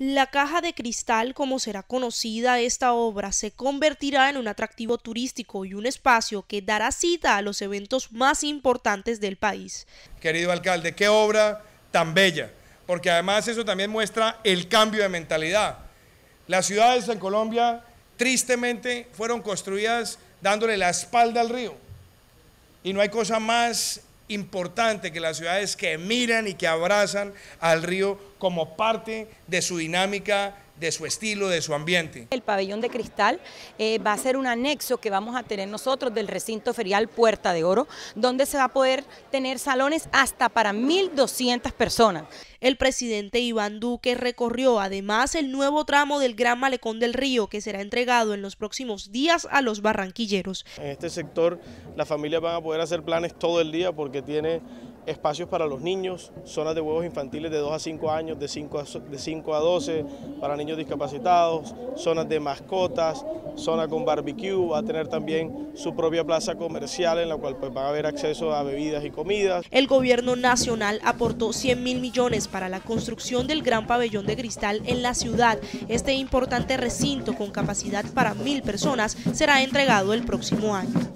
La caja de cristal, como será conocida esta obra, se convertirá en un atractivo turístico y un espacio que dará cita a los eventos más importantes del país. Querido alcalde, qué obra tan bella, porque además eso también muestra el cambio de mentalidad. Las ciudades en Colombia tristemente fueron construidas dándole la espalda al río. Y no hay cosa más importante que las ciudades que miran y que abrazan al río como parte de su dinámica de su estilo, de su ambiente. El pabellón de cristal eh, va a ser un anexo que vamos a tener nosotros del recinto ferial Puerta de Oro, donde se va a poder tener salones hasta para 1.200 personas. El presidente Iván Duque recorrió además el nuevo tramo del Gran Malecón del Río que será entregado en los próximos días a los barranquilleros. En este sector las familias van a poder hacer planes todo el día porque tiene espacios para los niños, zonas de huevos infantiles de 2 a 5 años, de 5 a, 12 para niños discapacitados, zonas de mascotas, zona con barbecue, va a tener también su propia plaza comercial en la cual pues, va a haber acceso a bebidas y comidas. El gobierno nacional aportó 100 mil millones para la construcción del gran pabellón de cristal en la ciudad. Este importante recinto con capacidad para mil personas será entregado el próximo año.